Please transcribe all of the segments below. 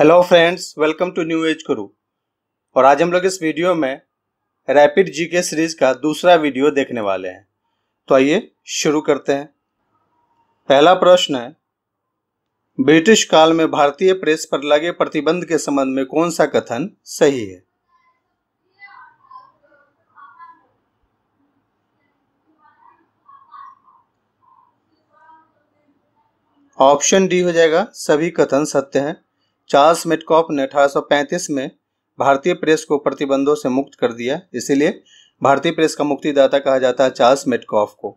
hello friends welcome to New Age Guru और आज हम लोग इस वीडियो में रैपिड जीके सीरीज का दूसरा वीडियो देखने वाले हैं तो आइए शुरू करते हैं पहला प्रश्न है ब्रिटिश काल में भारतीय प्रेस पर लगे प्रतिबंध के संबंध में कौन सा कथन सही है ऑप्शन डी हो जाएगा सभी कथन सत्य हैं चार्ल्स मेटकॉप ने 1835 में भारतीय प्रेस को प्रतिबंधों से मुक्त कर दिया इसीलिए भारतीय प्रेस का मुक्तिदाता कहा जाता है चार्ल्स मेटकॉफ को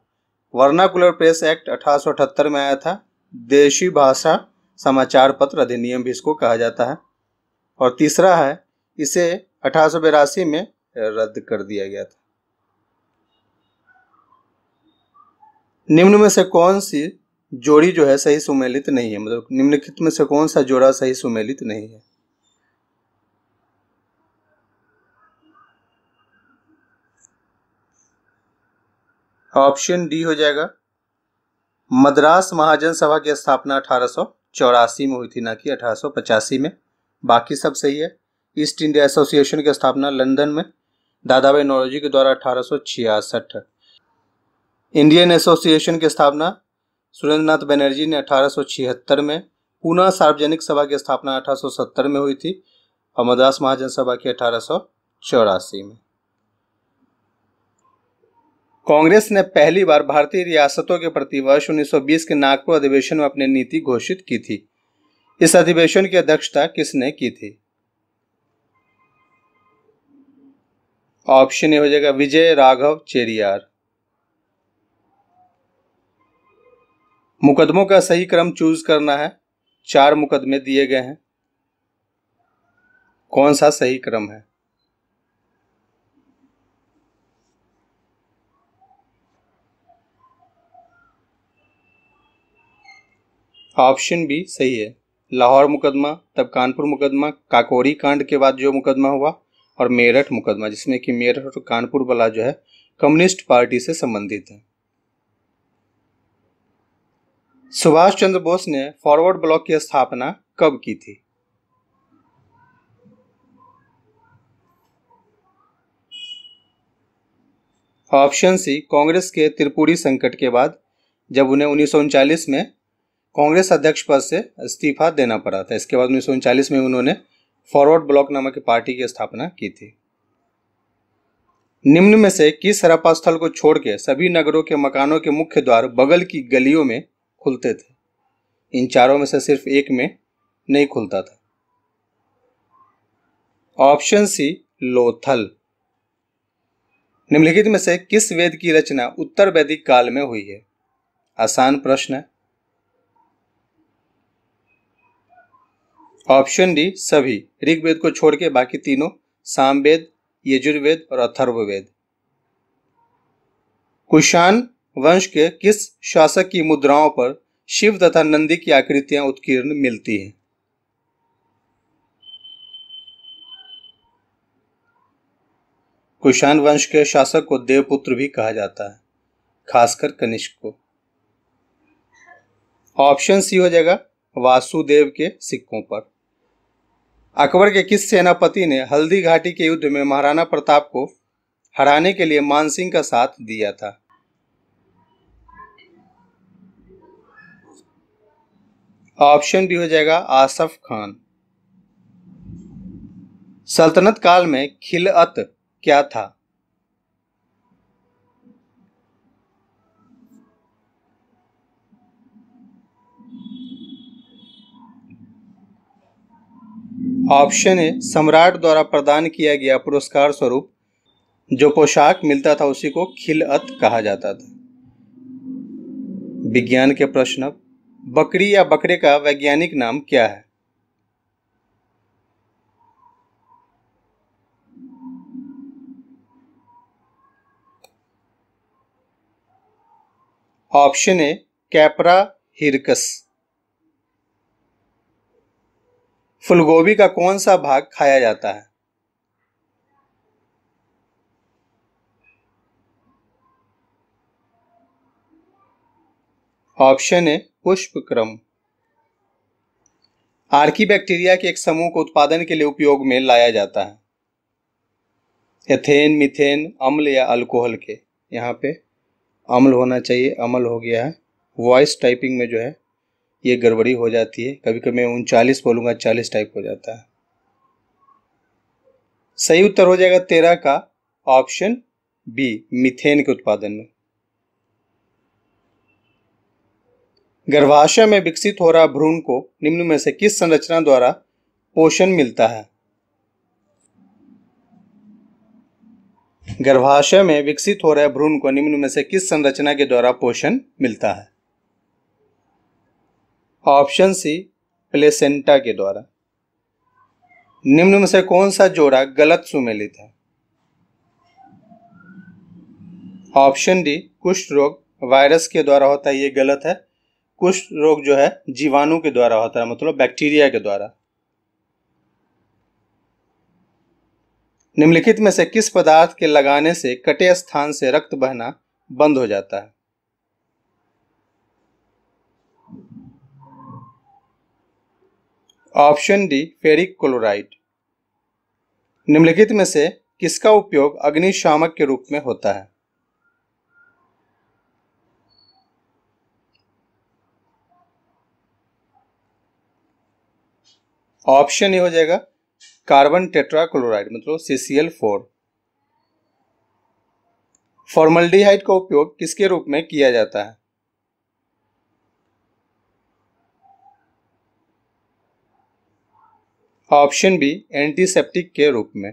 वर्नाकुलर प्रेस एक्ट अठारह में आया था देशी भाषा समाचार पत्र अधिनियम भी इसको कहा जाता है और तीसरा है इसे अठारह में रद्द कर दिया गया था निम्न में से कौन सी जोड़ी जो है सही सुमेलित नहीं है मतलब निम्नलिखित में से कौन सा जोड़ा सही सुमेलित नहीं है ऑप्शन डी हो जाएगा मद्रास महाजन सभा की स्थापना अठारह में हुई थी ना कि अठारह में बाकी सब सही है ईस्ट इंडिया एसोसिएशन की स्थापना लंदन में दादा भाई नौरोजी के द्वारा अठारह इंडियन एसोसिएशन की स्थापना सुरेंद्रनाथ बनर्जी ने 1876 में पूना सार्वजनिक सभा की स्थापना 1870 में हुई थी और मद्रास महाजन सभा की अठारह में कांग्रेस ने पहली बार भारतीय रियासतों के प्रति वर्ष 1920 के नागपुर अधिवेशन में अपनी नीति घोषित की थी इस अधिवेशन की अध्यक्षता किसने की थी ऑप्शन ए हो जाएगा विजय राघव चेरियार मुकदमों का सही क्रम चूज करना है चार मुकदमे दिए गए हैं कौन सा सही क्रम है ऑप्शन बी सही है लाहौर मुकदमा तब कानपुर मुकदमा काकोरी कांड के बाद जो मुकदमा हुआ और मेरठ मुकदमा जिसमें कि मेरठ और कानपुर वाला जो है कम्युनिस्ट पार्टी से संबंधित है सुभाष चंद्र बोस ने फॉरवर्ड ब्लॉक की स्थापना कब की थी ऑप्शन सी कांग्रेस के त्रिपुरी संकट के बाद जब उन्हें उन्नीस में कांग्रेस अध्यक्ष पद से इस्तीफा देना पड़ा था इसके बाद उन्नीस में उन्होंने फॉरवर्ड ब्लॉक नामक पार्टी की स्थापना की थी निम्न में से किस रपास्थल स्थल को छोड़कर सभी नगरों के मकानों के मुख्य द्वार बगल की गलियों में खुलते थे इन चारों में से सिर्फ एक में नहीं खुलता था ऑप्शन सी लोथल निम्नलिखित में से किस वेद की रचना उत्तर वैदिक काल में हुई है आसान प्रश्न है ऑप्शन डी सभी ऋग्वेद को छोड़ के बाकी तीनों सामवेद यजुर्वेद और अथर्ववेद कुशान वंश के किस शासक की मुद्राओं पर शिव तथा नंदी की आकृतियां उत्कीर्ण मिलती हैं कुशाण वंश के शासक को देवपुत्र भी कहा जाता है खासकर कनिष्क को ऑप्शन सी हो जाएगा वासुदेव के सिक्कों पर अकबर के किस सेनापति ने हल्दी घाटी के युद्ध में महाराणा प्रताप को हराने के लिए मानसिंह का साथ दिया था ऑप्शन भी हो जाएगा आसफ खान सल्तनत काल में खिलअत क्या था ऑप्शन है सम्राट द्वारा प्रदान किया गया पुरस्कार स्वरूप जो पोशाक मिलता था उसी को खिलअत कहा जाता था विज्ञान के प्रश्न अब बकरी या बकरे का वैज्ञानिक नाम क्या है ऑप्शन ए कैपरा हिरकस फूलगोभी का कौन सा भाग खाया जाता है ऑप्शन ए पुष्पक्रम आर्की बैक्टीरिया के एक समूह को उत्पादन के लिए उपयोग में लाया जाता है एथेन मिथेन अम्ल या अल्कोहल के यहाँ पे अम्ल होना चाहिए अम्ल हो गया है वॉइस टाइपिंग में जो है ये गड़बड़ी हो जाती है कभी कभी मैं उनचालीस बोलूँगा चालीस टाइप हो जाता है सही उत्तर हो जाएगा तेरह का ऑप्शन बी मिथेन के उत्पादन में गर्भाशय में विकसित हो रहा भ्रूण को निम्न में से किस संरचना द्वारा पोषण मिलता है गर्भाशय में विकसित हो रहे भ्रूण को निम्न में से किस संरचना के द्वारा पोषण मिलता है ऑप्शन सी प्लेसेंटा के द्वारा निम्न में से कौन सा जोड़ा गलत सुमेलित है ऑप्शन डी कुष्ठ रोग वायरस के द्वारा होता है ये गलत है कुष्ठ रोग जो है जीवाणु के द्वारा होता है मतलब बैक्टीरिया के द्वारा निम्नलिखित में से किस पदार्थ के लगाने से कटे स्थान से रक्त बहना बंद हो जाता है ऑप्शन डी फेरिक क्लोराइड निम्नलिखित में से किसका उपयोग अग्निशामक के रूप में होता है ऑप्शन ये हो जाएगा कार्बन टेट्राक्लोराइड मतलब सीसीएल फोर फॉर्मल्डिहाइड का उपयोग किसके रूप में किया जाता है ऑप्शन बी एंटीसेप्टिक के रूप में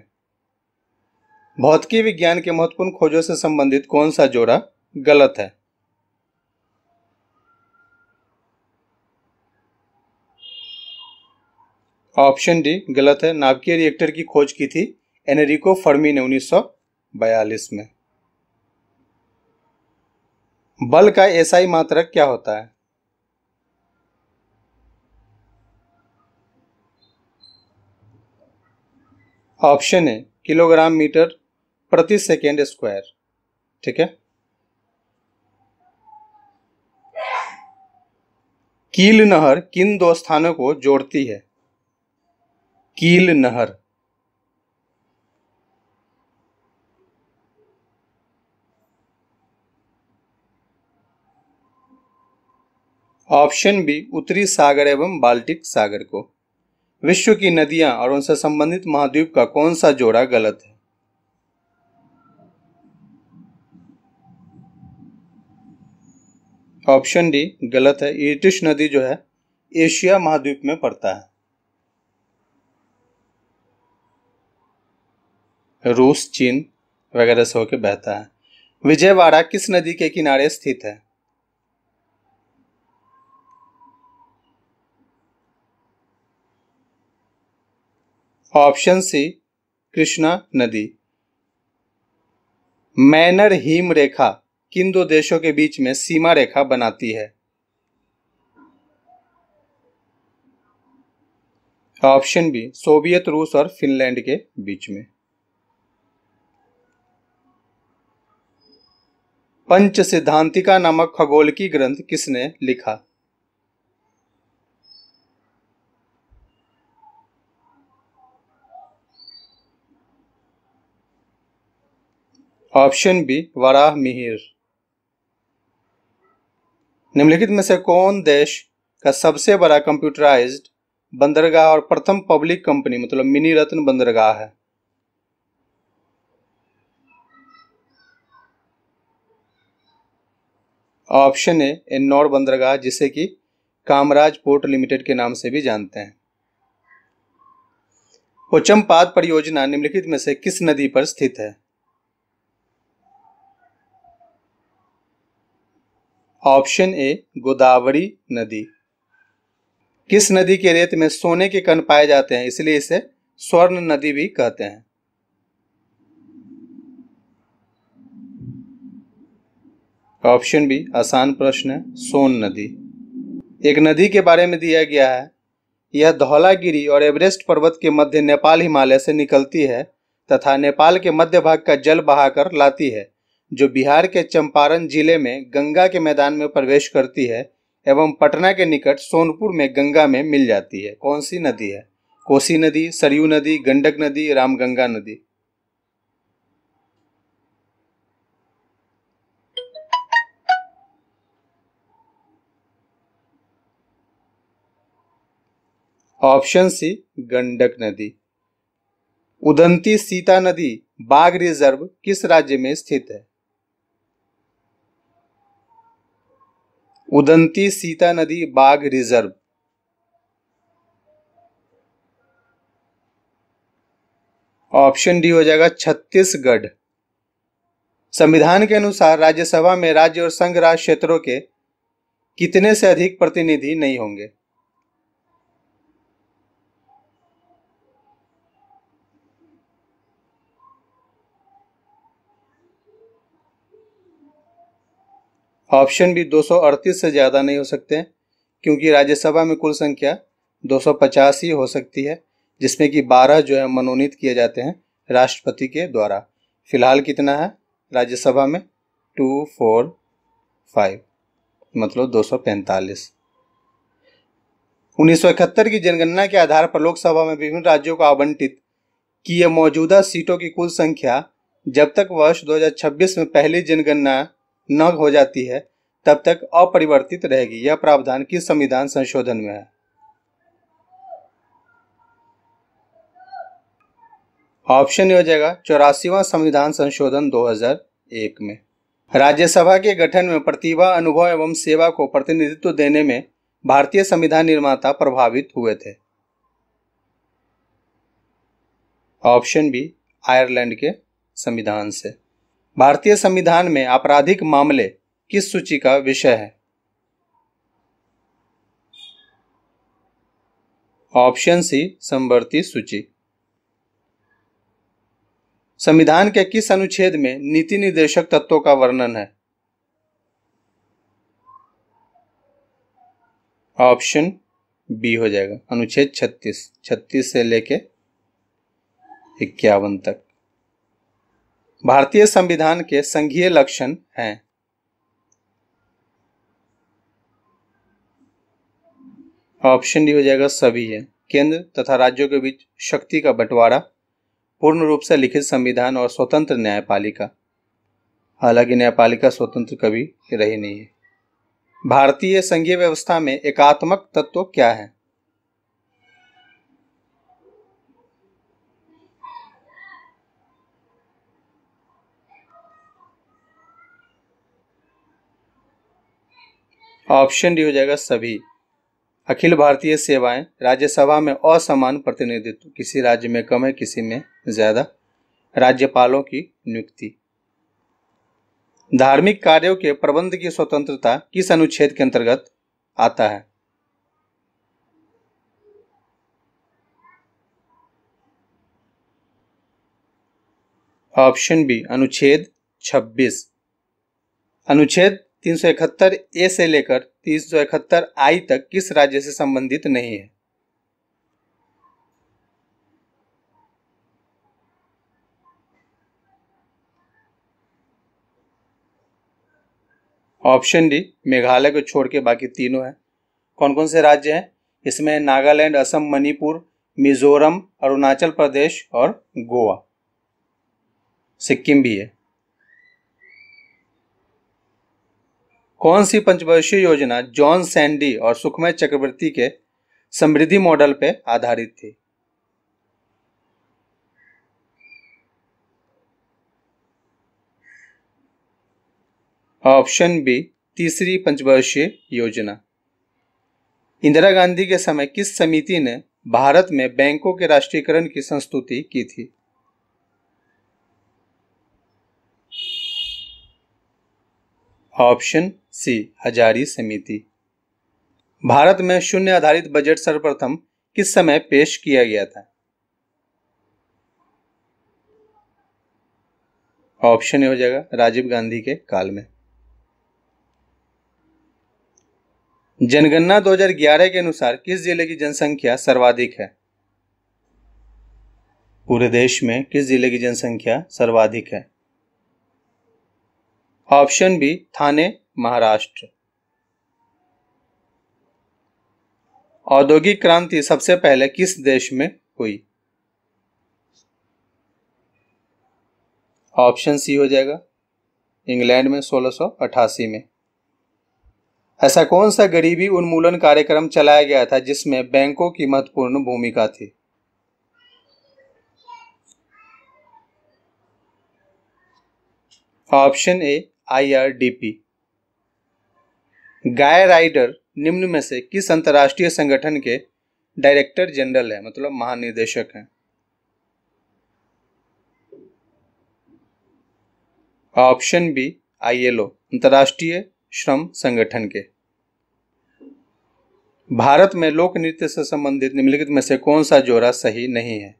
भौतिकी विज्ञान के महत्वपूर्ण खोजों से संबंधित कौन सा जोड़ा गलत है ऑप्शन डी गलत है नाभिकीय रिएक्टर की खोज की थी एनरिको फर्मी ने 1942 में बल का एसआई मात्रक क्या होता है ऑप्शन है किलोग्राम मीटर प्रति सेकेंड स्क्वायर ठीक है कील नहर किन दो स्थानों को जोड़ती है कील नहर ऑप्शन बी उत्तरी सागर एवं बाल्टिक सागर को विश्व की नदियां और उनसे संबंधित महाद्वीप का कौन सा जोड़ा गलत है ऑप्शन डी गलत है ईटिश नदी जो है एशिया महाद्वीप में पड़ता है रूस चीन वगैरह से होकर बहता है विजयवाड़ा किस नदी के किनारे स्थित है ऑप्शन सी कृष्णा नदी मैनर हिम रेखा किन दो देशों के बीच में सीमा रेखा बनाती है ऑप्शन बी सोवियत रूस और फिनलैंड के बीच में पंच सिद्धांतिका नामक खगोल की ग्रंथ किसने लिखा ऑप्शन बी वराह मिहिर निम्नलिखित में से कौन देश का सबसे बड़ा कंप्यूटराइज्ड बंदरगाह और प्रथम पब्लिक कंपनी मतलब मिनी रत्न बंदरगाह है ऑप्शन ए इन्नौर बंदरगाह जिसे कि कामराज पोर्ट लिमिटेड के नाम से भी जानते हैं पाद परियोजना निम्नलिखित में से किस नदी पर स्थित है ऑप्शन ए गोदावरी नदी किस नदी के रेत में सोने के कण पाए जाते हैं इसलिए इसे स्वर्ण नदी भी कहते हैं ऑप्शन बी आसान प्रश्न है सोन नदी एक नदी के बारे में दिया गया है यह धौलागिरी और एवरेस्ट पर्वत के मध्य नेपाल हिमालय से निकलती है तथा नेपाल के मध्य भाग का जल बहाकर लाती है जो बिहार के चंपारण जिले में गंगा के मैदान में प्रवेश करती है एवं पटना के निकट सोनपुर में गंगा में मिल जाती है कौन सी नदी है कोसी नदी सरयू नदी गंडक नदी रामगंगा नदी ऑप्शन सी गंडक नदी उदंती सीता नदी बाघ रिजर्व किस राज्य में स्थित है उदंती सीता नदी बाघ रिजर्व ऑप्शन डी हो जाएगा छत्तीसगढ़ संविधान के अनुसार राज्यसभा में राज्य और संघ राज क्षेत्रों के कितने से अधिक प्रतिनिधि नहीं होंगे ऑप्शन भी 238 से ज़्यादा नहीं हो सकते हैं क्योंकि राज्यसभा में कुल संख्या 250 ही हो सकती है जिसमें कि 12 जो है मनोनीत किए जाते हैं राष्ट्रपति के द्वारा फिलहाल कितना है राज्यसभा में टू फोर फाइव मतलब सौ इकहत्तर की जनगणना के आधार पर लोकसभा में विभिन्न राज्यों को आवंटित किए मौजूदा सीटों की कुल संख्या जब तक वर्ष 2026 में पहली जनगणना न हो जाती है तब तक अपरिवर्तित रहेगी यह प्रावधान किस संविधान संशोधन में है ऑप्शन हो जाएगा चौरासीवा संविधान संशोधन 2001 में राज्यसभा के गठन में प्रतिभा अनुभव एवं सेवा को प्रतिनिधित्व देने में भारतीय संविधान निर्माता प्रभावित हुए थे ऑप्शन बी आयरलैंड के संविधान से भारतीय संविधान में आपराधिक मामले किस सूची का विषय है ऑप्शन सी संवर्ती सूची संविधान के किस अनुच्छेद में नीति निर्देशक तत्वों का वर्णन है ऑप्शन बी हो जाएगा अनुच्छेद 36 36 से लेके इक्यावन तक भारतीय संविधान के संघीय लक्षण हैं ऑप्शन डी हो जाएगा सभी है केंद्र तथा राज्यों के बीच शक्ति का बंटवारा पूर्ण रूप से लिखित संविधान और स्वतंत्र न्यायपालिका हालांकि न्यायपालिका स्वतंत्र कभी रही नहीं है भारतीय संघीय व्यवस्था में एकात्मक तत्व क्या है ऑप्शन डी हो जाएगा सभी अखिल भारतीय सेवाएं राज्यसभा में असमान प्रतिनिधित्व किसी राज्य में कम है किसी में ज़्यादा राज्यपालों की नियुक्ति धार्मिक कार्यों के प्रबंध की स्वतंत्रता किस अनुच्छेद के अंतर्गत आता है ऑप्शन बी अनुच्छेद 26 अनुच्छेद तीन सौ इकहत्तर ए से लेकर तीन सौ इकहत्तर आई तक किस राज्य से संबंधित नहीं है ऑप्शन डी मेघालय को छोड़ के बाकी तीनों हैं कौन कौन से राज्य हैं इसमें नागालैंड असम मणिपुर मिजोरम अरुणाचल प्रदेश और गोवा सिक्किम भी है कौन सी पंचवर्षीय योजना जॉन सैंडी और सुखमय चक्रवर्ती के समृद्धि मॉडल पर आधारित थी ऑप्शन बी तीसरी पंचवर्षीय योजना इंदिरा गांधी के समय किस समिति ने भारत में बैंकों के राष्ट्रीयकरण की संस्तुति की थी ऑप्शन सी हजारी समिति भारत में शून्य आधारित बजट सर्वप्रथम किस समय पेश किया गया था ऑप्शन हो जाएगा राजीव गांधी के काल में जनगणना 2011 के अनुसार किस जिले की जनसंख्या सर्वाधिक है पूरे देश में किस जिले की जनसंख्या सर्वाधिक है ऑप्शन बी थाने महाराष्ट्र औद्योगिक क्रांति सबसे पहले किस देश में हुई ऑप्शन सी हो जाएगा इंग्लैंड में 1688 में ऐसा कौन सा गरीबी उन्मूलन कार्यक्रम चलाया गया था जिसमें बैंकों की महत्वपूर्ण भूमिका थी option A IRDP Guy Ryder निम्न में से किस अंतर्राष्ट्रीय संगठन के डायरेक्टर जनरल है मतलब महानिदेशक हैं ऑप्शन बी आईएलओ अंतर्राष्ट्रीय श्रम संगठन के भारत में लोक नृत्य से संबंधित निम्नलिखित में से कौन सा जोड़ा सही नहीं है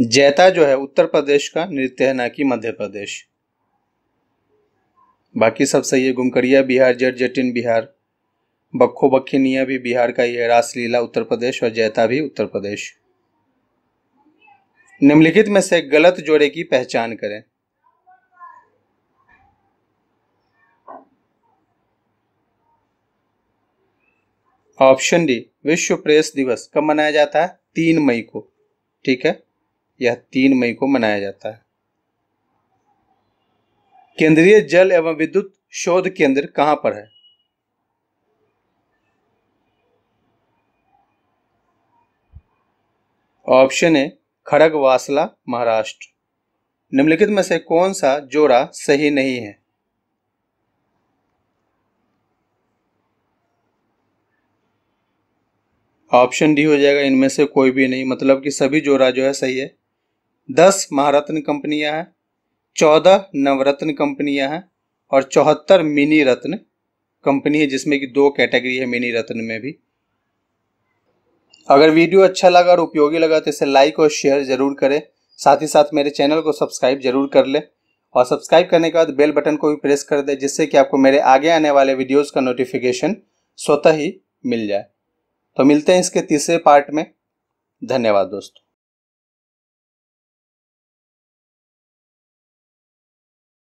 जैता जो है उत्तर प्रदेश का नृत्य है ना कि मध्य प्रदेश बाकी सब सही है गुमकरिया बिहार जट जटिन बिहार बखो बखिनिया भी बिहार का ही है रासलीला उत्तर प्रदेश और जैता भी उत्तर प्रदेश निम्नलिखित में से गलत जोड़े की पहचान करें ऑप्शन डी विश्व प्रेस दिवस कब मनाया जाता है तीन मई को ठीक है यह तीन मई को मनाया जाता है केंद्रीय जल एवं विद्युत शोध केंद्र कहां पर है ऑप्शन है खड़गवासला महाराष्ट्र निम्नलिखित में से कौन सा जोड़ा सही नहीं है ऑप्शन डी हो जाएगा इनमें से कोई भी नहीं मतलब कि सभी जोड़ा जो है सही है दस महारत्न कंपनियां हैं चौदह नवरत्न कंपनियां हैं और चौहत्तर मिनी रत्न कंपनी है जिसमें कि दो कैटेगरी है मिनी रत्न में भी अगर वीडियो अच्छा लगा और उपयोगी लगा तो इसे लाइक और शेयर जरूर करें साथ ही साथ मेरे चैनल को सब्सक्राइब जरूर कर लें और सब्सक्राइब करने के बाद बेल बटन को भी प्रेस कर दें जिससे कि आपको मेरे आगे आने वाले वीडियोस का नोटिफिकेशन स्वतः ही मिल जाए तो मिलते हैं इसके तीसरे पार्ट में धन्यवाद दोस्तों